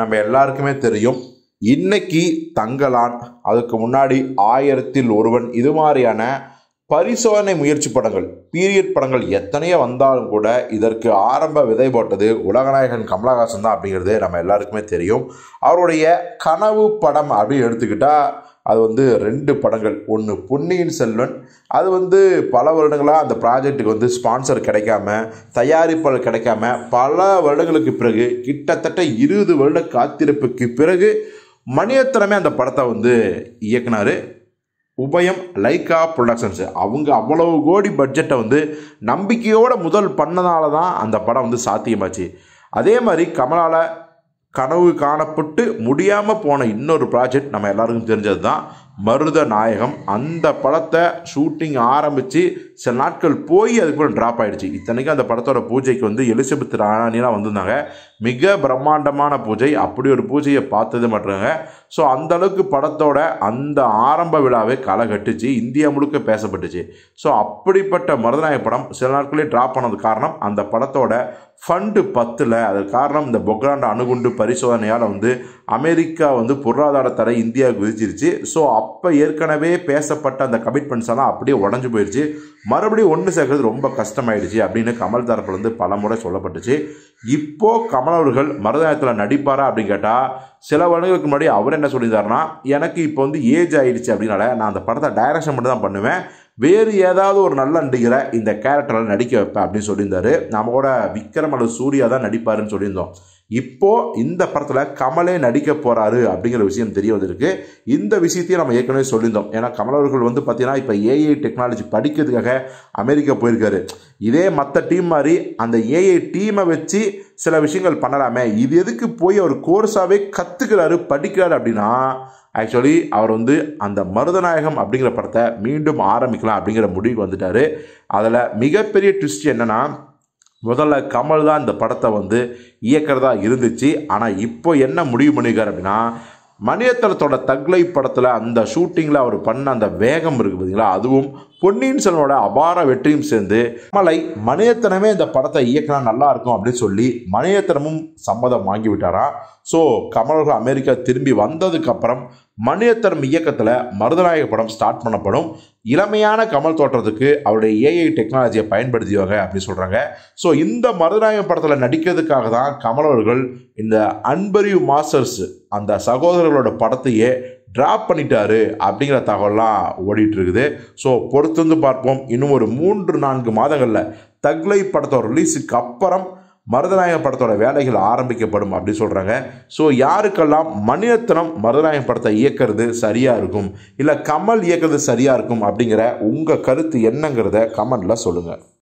நம்ம எல்லாருக்குமே தெரியும் இன்னைக்கு தங்கலான் அதுக்கு முன்னாடி ஆயிரத்தில் ஒருவன் இது மாதிரியான பரிசோதனை முயற்சி படங்கள் பீரியட் படங்கள் எத்தனையோ வந்தாலும் கூட இதற்கு ஆரம்ப விதை போட்டது உலகநாயகன் கமலஹாசன் தான் அப்படிங்கிறது நம்ம எல்லாருக்குமே தெரியும் அவருடைய கனவு படம் அப்படின்னு எடுத்துக்கிட்டால் அது வந்து ரெண்டு படங்கள் ஒன்று பொன்னியின் செல்வன் அது வந்து பல வருடங்களாக அந்த ப்ராஜெக்ட்டுக்கு வந்து ஸ்பான்சர் கிடைக்காம தயாரிப்பாளர் கிடைக்காம பல வருடங்களுக்கு பிறகு கிட்டத்தட்ட இருபது வருட காத்திருப்புக்கு பிறகு மணியத்திறமே அந்த படத்தை வந்து இயக்குனார் உபயம் லைக்கா ப்ரொடக்ஷன்ஸ் அவங்க அவ்வளவு கோடி பட்ஜெட்டை வந்து நம்பிக்கையோடு முதல் பண்ணதால தான் அந்த படம் வந்து சாத்தியமாச்சு அதே மாதிரி கமலால் கனவு காணப்பட்டு முடியாமல் போன இன்னொரு ப்ராஜெக்ட் நம்ம எல்லாருக்கும் தெரிஞ்சது தான் மருத நாயகம் அந்த படத்தை ஷூட்டிங் ஆரம்பித்து சில நாட்கள் போய் அதுக்கப்புறம் ட்ராப் ஆகிடுச்சு இத்தனைக்கும் அந்த படத்தோட பூஜைக்கு வந்து எலிசபெத் ராணிலாம் வந்திருந்தாங்க மிக பிரம்மாண்டமான பூஜை அப்படி ஒரு பூஜையை பார்த்தது மாட்டாங்க ஸோ அந்தளவுக்கு படத்தோட அந்த ஆரம்ப விழாவே களை கட்டுச்சு இந்தியா முழுக்க பேசப்பட்டுச்சு ஸோ அப்படிப்பட்ட மருதநாய படம் சில நாட்களே ட்ராப் பண்ணது காரணம் அந்த படத்தோட ஃபண்டு பத்தில் அது காரணம் இந்த பொக்ராண்ட் அணுகுண்டு பரிசோதனையால் வந்து அமெரிக்கா வந்து பொருளாதார தரை இந்தியாவுக்கு விதிச்சிருச்சு ஸோ அப்போ ஏற்கனவே பேசப்பட்ட அந்த கமிட்மெண்ட்ஸ் எல்லாம் அப்படியே உடஞ்சி போயிடுச்சு மறுபடியும் ஒன்று சேர்க்கறது ரொம்ப கஷ்டமாயிடுச்சு அப்படின்னு கமல் தரப்பில் வந்து பல முறை சொல்லப்பட்டுச்சு இப்போது கமல் அவர்கள் மருதாயத்தில் நடிப்பாரா அப்படின்னு கேட்டால் சில வருடங்களுக்கு முன்னாடி அவர் என்ன சொல்லியிருந்தார்னா எனக்கு இப்போ வந்து ஏஜ் ஆயிடுச்சு அப்படின்னால நான் அந்த படத்தை டைரக்ஷன் மட்டும் தான் பண்ணுவேன் வேறு ஏதாவது ஒரு நல்ல நடிகரை இந்த கேரக்டரில் நடிக்க வைப்பேன் அப்படின்னு சொல்லியிருந்தாரு நம்ம கூட விக்ரம் அல்லது சூர்யா தான் நடிப்பாருன்னு சொல்லியிருந்தோம் இப்போ இந்த படத்தில் கமலே நடிக்க போகிறாரு அப்படிங்கிற விஷயம் தெரிய வந்திருக்கு இந்த விஷயத்தையும் நம்ம ஏற்கனவே சொல்லியிருந்தோம் ஏன்னா கமல் அவர்கள் வந்து பார்த்தீங்கன்னா இப்போ ஏஐ டெக்னாலஜி படிக்கிறதுக்காக அமெரிக்கா போயிருக்காரு இதே மற்ற டீம் மாதிரி அந்த ஏஐ டீமை வச்சு சில விஷயங்கள் பண்ணலாமே இது எதுக்கு போய் அவர் கோர்ஸாகவே கற்றுக்கிறாரு படிக்கிறாரு அப்படின்னா ஆக்சுவலி அவர் வந்து அந்த மருதநாயகம் அப்படிங்கிற படத்தை மீண்டும் ஆரம்பிக்கலாம் அப்படிங்கிற முடிவுக்கு வந்துட்டார் அதில் மிகப்பெரிய ட்விஸ்ட் என்னென்னா முதல்ல கமல் தான் இந்த படத்தை வந்து இயக்கிறதா இருந்துச்சு ஆனால் இப்போ என்ன முடிவு பண்ணியிருக்கார் அப்படின்னா மணியத்தனத்தோட தக்லை படத்தில் அந்த ஷூட்டிங்கில் அவர் பண்ண அந்த வேகம் இருக்குது பார்த்தீங்களா அதுவும் பொன்னியின் செல்வனோட அபார வெற்றியும் சேர்ந்து மலை மணியத்தனமே இந்த படத்தை இயக்கினா நல்லா இருக்கும் அப்படின்னு சொல்லி மணியத்தனமும் சம்மதம் வாங்கி விட்டாராம் ஸோ கமலர்கள் அமெரிக்கா திரும்பி வந்ததுக்கு அப்புறம் மணியத்தனம் இயக்கத்தில் மருதநாயக படம் ஸ்டார்ட் பண்ணப்படும் இளமையான கமல் தோற்றத்துக்கு அவருடைய ஏஐ டெக்னாலஜியை பயன்படுத்திவாங்க அப்படின்னு சொல்கிறாங்க ஸோ இந்த மருதநாயக படத்தில் நடிக்கிறதுக்காக தான் கமல் அவர்கள் இந்த அன்பரியு மாஸ்டர்ஸ் அந்த சகோதரர்களோட படத்தையே ட்ராப் பண்ணிட்டாரு அப்படிங்கிற தகவலாம் இருக்குது ஸோ பொறுத்து வந்து பார்ப்போம் இன்னும் ஒரு மூன்று நான்கு மாதங்களில் தக்லை படத்தோட ரிலீஸுக்கு அப்புறம் மருதநாயகம் படத்தோட வேலைகள் ஆரம்பிக்கப்படும் அப்படின்னு சொல்கிறாங்க ஸோ யாருக்கெல்லாம் மணிரத்னம் மருதநாயகம் படத்தை இயக்கிறது சரியாக இருக்கும் இல்லை கமல் இயக்கிறது சரியாக இருக்கும் அப்படிங்கிற உங்கள் கருத்து என்னங்கிறத கமெண்டில் சொல்லுங்கள்